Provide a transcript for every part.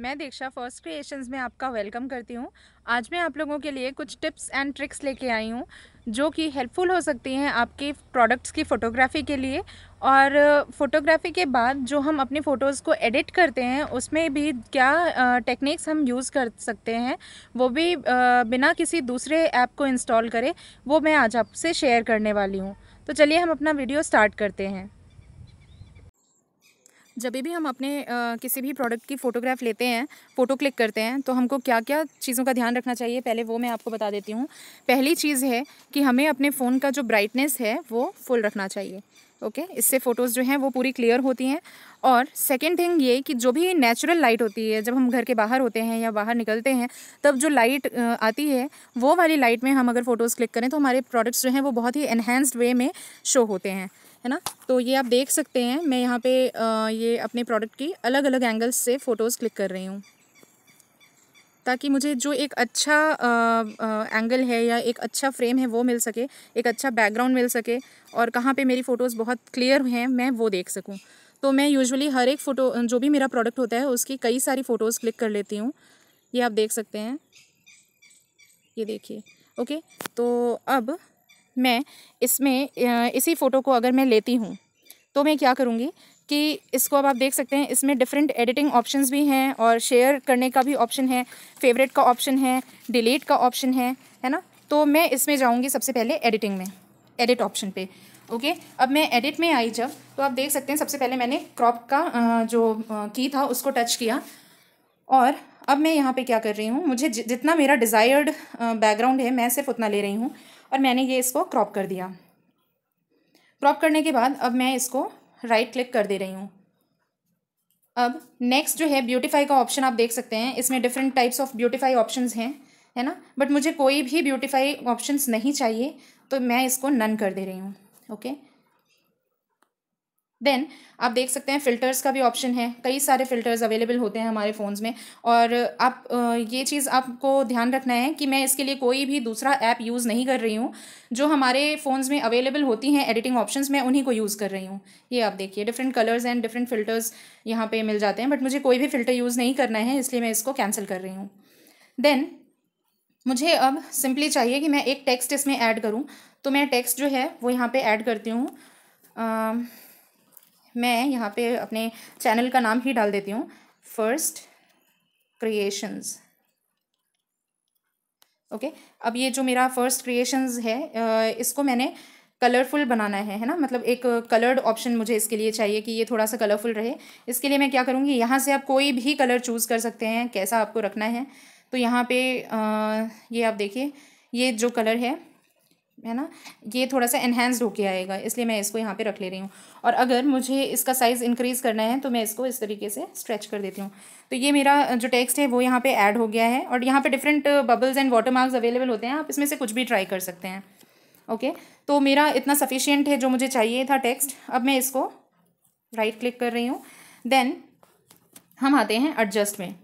मैं दीक्षा first creations में आपका वेलकम करती हूँ आज मैं आप लोगों के लिए कुछ टिप्स एंड ट्रिक्स लेके आई हूँ जो कि हेल्पफुल हो सकती हैं आपके प्रोडक्ट्स की फ़ोटोग्राफ़ी के लिए और फ़ोटोग्राफ़ी के बाद जो हम अपनी फ़ोटोज़ को एडिट करते हैं उसमें भी क्या टेक्निक्स हम यूज़ कर सकते हैं वो भी बिना किसी दूसरे ऐप को इंस्टॉल करें वो मैं आज आपसे शेयर करने वाली हूँ तो चलिए हम अपना वीडियो स्टार्ट करते हैं जब भी हम अपने आ, किसी भी प्रोडक्ट की फ़ोटोग्राफ लेते हैं फ़ोटो क्लिक करते हैं तो हमको क्या क्या चीज़ों का ध्यान रखना चाहिए पहले वो मैं आपको बता देती हूँ पहली चीज़ है कि हमें अपने फ़ोन का जो ब्राइटनेस है वो फुल रखना चाहिए ओके okay? इससे फ़ोटोज़ जो हैं वो पूरी क्लियर होती हैं और सेकेंड थिंग ये कि जो भी नेचुरल लाइट होती है जब हम घर के बाहर होते हैं या बाहर निकलते हैं तब जो लाइट आती है वो वाली लाइट में हम अगर फ़ोटोज़ क्लिक करें तो हमारे प्रोडक्ट्स जो हैं वो बहुत ही इन्हेंस्ड वे में शो होते हैं है ना तो ये आप देख सकते हैं मैं यहाँ पे ये अपने प्रोडक्ट की अलग अलग एंगल्स से फ़ोटोज़ क्लिक कर रही हूँ ताकि मुझे जो एक अच्छा एंगल है या एक अच्छा फ्रेम है वो मिल सके एक अच्छा बैकग्राउंड मिल सके और कहाँ पे मेरी फ़ोटोज़ बहुत क्लियर हैं मैं वो देख सकूँ तो मैं यूजुअली हर एक फ़ोटो जो भी मेरा प्रोडक्ट होता है उसकी कई सारी फ़ोटोज़ क्लिक कर लेती हूँ ये आप देख सकते हैं ये देखिए ओके तो अब मैं इसमें इसी फ़ोटो को अगर मैं लेती हूँ तो मैं क्या करूँगी कि इसको अब आप देख सकते हैं इसमें डिफरेंट एडिटिंग ऑप्शंस भी हैं और शेयर करने का भी ऑप्शन है फेवरेट का ऑप्शन है डिलीट का ऑप्शन है है ना तो मैं इसमें जाऊँगी सबसे पहले एडिटिंग में एडिट ऑप्शन पे ओके okay? अब मैं एडिट में आई जब तो आप देख सकते हैं सबसे पहले मैंने क्रॉप का जो की था उसको टच किया और अब मैं यहाँ पे क्या कर रही हूँ मुझे जितना मेरा डिज़ायर्ड बैकग्राउंड है मैं सिर्फ उतना ले रही हूँ और मैंने ये इसको क्रॉप कर दिया क्रॉप करने के बाद अब मैं इसको राइट क्लिक कर दे रही हूँ अब नेक्स्ट जो है ब्यूटीफाई का ऑप्शन आप देख सकते हैं इसमें different types of beautify options हैं है ना बट मुझे कोई भी ब्यूटीफाई ऑप्शंस नहीं चाहिए तो मैं इसको नन कर दे रही हूँ ओके okay? देन आप देख सकते हैं फ़िल्टर्स का भी ऑप्शन है कई सारे फ़िल्टर्स अवेलेबल होते हैं हमारे फ़ोन्स में और आप ये चीज़ आपको ध्यान रखना है कि मैं इसके लिए कोई भी दूसरा ऐप यूज़ नहीं कर रही हूँ जो हमारे फ़ोन्स में अवेलेबल होती हैं एडिटिंग ऑप्शंस मैं उन्हीं को यूज़ कर रही हूँ ये आप देखिए different colours and different filters यहाँ पर मिल जाते हैं बट मुझे कोई भी फ़िल्टर यूज़ नहीं करना है इसलिए मैं इसको कैंसिल कर रही हूँ देन मुझे अब सिंपली चाहिए कि मैं एक टेक्स्ट इसमें ऐड करूँ तो मैं टेक्स्ट जो है वो यहाँ पर ऐड करती हूँ मैं यहाँ पे अपने चैनल का नाम ही डाल देती हूँ फर्स्ट क्रिएशंस ओके अब ये जो मेरा फर्स्ट क्रिएशंस है इसको मैंने कलरफुल बनाना है है ना मतलब एक कलर्ड ऑप्शन मुझे इसके लिए चाहिए कि ये थोड़ा सा कलरफुल रहे इसके लिए मैं क्या करूँगी यहाँ से आप कोई भी कलर चूज़ कर सकते हैं कैसा आपको रखना है तो यहाँ पे आ, ये आप देखिए ये जो कलर है है ना ये थोड़ा सा इन्हेंस्ड होके आएगा इसलिए मैं इसको यहाँ पे रख ले रही हूँ और अगर मुझे इसका साइज़ इंक्रीज़ करना है तो मैं इसको इस तरीके से स्ट्रेच कर देती हूँ तो ये मेरा जो टेक्स्ट है वो यहाँ पे ऐड हो गया है और यहाँ पे different bubbles and watermarks available होते हैं आप इसमें से कुछ भी ट्राई कर सकते हैं ओके तो मेरा इतना सफिशियंट है जो मुझे चाहिए था टेक्स्ट अब मैं इसको राइट क्लिक कर रही हूँ देन हम आते हैं एडजस्ट में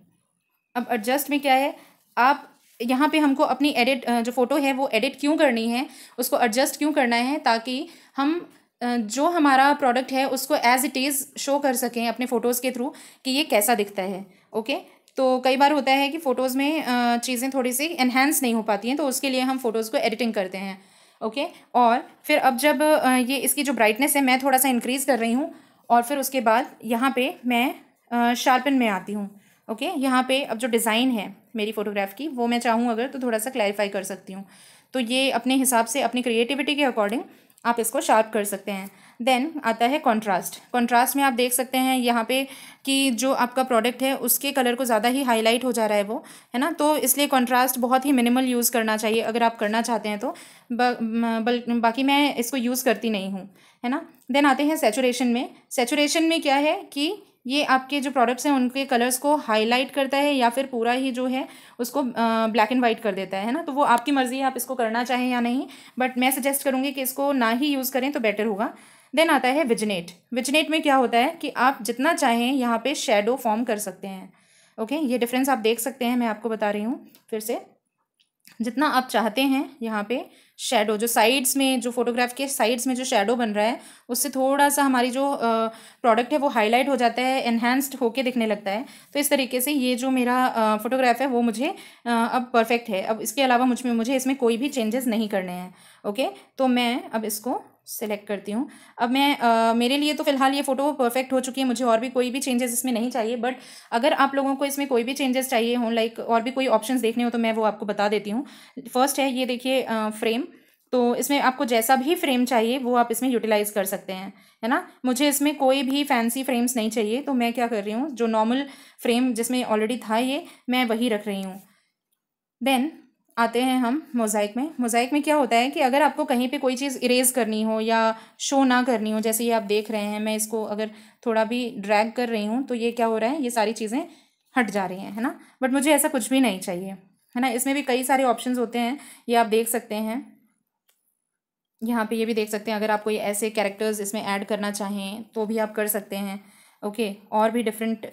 अब एडजस्ट में क्या है आप यहाँ पे हमको अपनी एडिट जो फ़ोटो है वो एडिट क्यों करनी है उसको एडजस्ट क्यों करना है ताकि हम जो हमारा प्रोडक्ट है उसको एज इट इज़ शो कर सकें अपने फ़ोटोज़ के थ्रू कि ये कैसा दिखता है ओके तो कई बार होता है कि फ़ोटोज़ में चीज़ें थोड़ी सी इन्हेंस नहीं हो पाती हैं तो उसके लिए हम फ़ोटोज़ को एडिटिंग करते हैं ओके और फिर अब जब ये इसकी जो ब्राइटनेस है मैं थोड़ा सा इंक्रीज़ कर रही हूँ और फिर उसके बाद यहाँ पर मैं शार्पन में आती हूँ ओके okay? यहाँ पे अब जो डिज़ाइन है मेरी फ़ोटोग्राफ की वो मैं चाहूँ अगर तो थोड़ा सा क्लैरिफाई कर सकती हूँ तो ये अपने हिसाब से अपनी क्रिएटिविटी के अकॉर्डिंग आप इसको शार्प कर सकते हैं देन आता है कॉन्ट्रास्ट कॉन्ट्रास्ट में आप देख सकते हैं यहाँ पे कि जो आपका प्रोडक्ट है उसके कलर को ज़्यादा ही हाईलाइट हो जा रहा है वो है ना तो इसलिए कॉन्ट्रास्ट बहुत ही मिनिमल यूज़ करना चाहिए अगर आप करना चाहते हैं तो बल बाकी मैं इसको यूज़ करती नहीं हूँ है ना देन आते हैं सेचुरेशन में सेचुरेशन में क्या है कि ये आपके जो प्रोडक्ट्स हैं उनके कलर्स को हाईलाइट करता है या फिर पूरा ही जो है उसको ब्लैक एंड वाइट कर देता है ना तो वो आपकी मर्ज़ी है आप इसको करना चाहें या नहीं बट मैं सजेस्ट करूँगी कि इसको ना ही यूज़ करें तो बेटर होगा देन आता है विजनेट विजनेट में क्या होता है कि आप जितना चाहें यहाँ पे शेडो फॉर्म कर सकते हैं ओके ये डिफरेंस आप देख सकते हैं मैं आपको बता रही हूँ फिर से जितना आप चाहते हैं यहाँ पे शेडो जो साइड्स में जो फोटोग्राफ के साइड्स में जो शेडो बन रहा है उससे थोड़ा सा हमारी जो प्रोडक्ट है वो हाईलाइट हो जाता है एनहेंस्ड होके दिखने लगता है तो इस तरीके से ये जो मेरा फोटोग्राफ है वो मुझे अब परफेक्ट है अब इसके अलावा मुझ में मुझे इसमें कोई भी चेंजेस नहीं करने हैं ओके तो मैं अब इसको सेलेक्ट करती हूँ अब मैं आ, मेरे लिए तो फिलहाल ये फ़ोटो परफेक्ट हो चुकी है मुझे और भी कोई भी चेंजेस इसमें नहीं चाहिए बट अगर आप लोगों को इसमें कोई भी चेंजेस चाहिए हों लाइक और भी कोई ऑप्शन देखने हो तो मैं वो आपको बता देती हूँ फर्स्ट है ये देखिए फ्रेम तो इसमें आपको जैसा भी फ्रेम चाहिए वो आप इसमें यूटिलाइज़ कर सकते हैं है ना मुझे इसमें कोई भी फैंसी फ्रेम्स नहीं चाहिए तो मैं क्या कर रही हूँ जो नॉर्मल फ्रेम जिसमें ऑलरेडी था ये मैं वही रख रही हूँ देन आते हैं हम मोज़ाइक में मोज़ाइक में क्या होता है कि अगर आपको कहीं पे कोई चीज़ इरेज करनी हो या शो ना करनी हो जैसे ये आप देख रहे हैं मैं इसको अगर थोड़ा भी ड्रैग कर रही हूँ तो ये क्या हो रहा है ये सारी चीज़ें हट जा रही हैं है ना बट मुझे ऐसा कुछ भी नहीं चाहिए है ना इसमें भी कई सारे ऑप्शन होते हैं ये आप देख सकते हैं यहाँ पर ये भी देख सकते हैं अगर आप कोई ऐसे कैरेक्टर्स इसमें ऐड करना चाहें तो भी आप कर सकते हैं ओके और भी डिफरेंट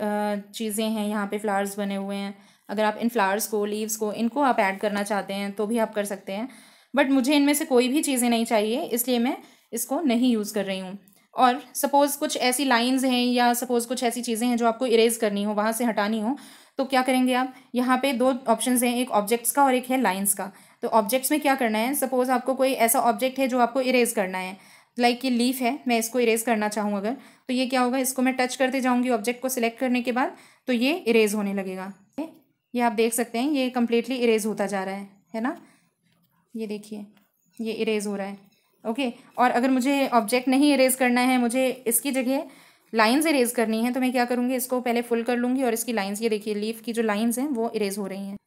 चीज़ें हैं यहाँ पर फ्लावर्स बने हुए हैं अगर आप इन फ्लावर्स को लीव्स को इनको आप ऐड करना चाहते हैं तो भी आप कर सकते हैं बट मुझे इनमें से कोई भी चीज़ें नहीं चाहिए इसलिए मैं इसको नहीं यूज़ कर रही हूँ और सपोज़ कुछ ऐसी लाइंस हैं या सपोज़ कुछ ऐसी चीज़ें हैं जो आपको इरेज़ करनी हो वहाँ से हटानी हो तो क्या करेंगे आप यहाँ पे दो ऑप्शन हैं एक ऑब्जेक्ट्स का और एक है लाइंस का तो ऑब्जेक्ट्स में क्या करना है सपोज़ आपको कोई ऐसा ऑब्जेक्ट है जो आपको इरेज़ करना है लाइक ये लीफ है मैं इसको इरेज़ करना चाहूँ अगर तो ये क्या होगा इसको मैं टच करते जाऊँगी ऑब्जेक्ट को सिलेक्ट करने के बाद तो ये इरेज़ होने लगेगा ये आप देख सकते हैं ये कम्प्लीटली इरेज होता जा रहा है है ना ये देखिए ये इरेज हो रहा है ओके और अगर मुझे ऑब्जेक्ट नहीं इरेज करना है मुझे इसकी जगह लाइंस इरेज करनी है तो मैं क्या करूँगी इसको पहले फुल कर लूँगी और इसकी लाइंस ये देखिए लीफ की जो लाइंस हैं वो इरेज हो रही हैं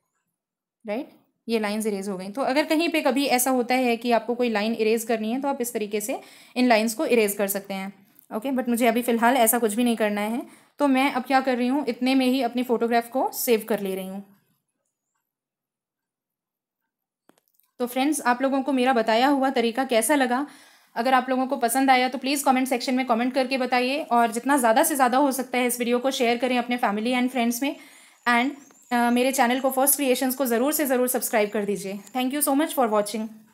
राइट ये लाइंस इरेज हो गई तो अगर कहीं पे कभी ऐसा होता है कि आपको कोई लाइन इरेज करनी है तो आप इस तरीके से इन लाइन्स को इरेज कर सकते हैं ओके बट मुझे अभी फ़िलहाल ऐसा कुछ भी नहीं करना है तो मैं अब क्या कर रही हूँ इतने में ही अपनी फ़ोटोग्राफ को सेव कर ले रही हूँ तो फ्रेंड्स आप लोगों को मेरा बताया हुआ तरीका कैसा लगा अगर आप लोगों को पसंद आया तो प्लीज़ कमेंट सेक्शन में कमेंट करके बताइए और जितना ज़्यादा से ज़्यादा हो सकता है इस वीडियो को शेयर करें अपने फैमिली एंड फ्रेंड्स में एंड uh, मेरे चैनल को फर्स्ट क्रिएशंस को ज़रूर से ज़रूर सब्सक्राइब कर दीजिए thank you so much for watching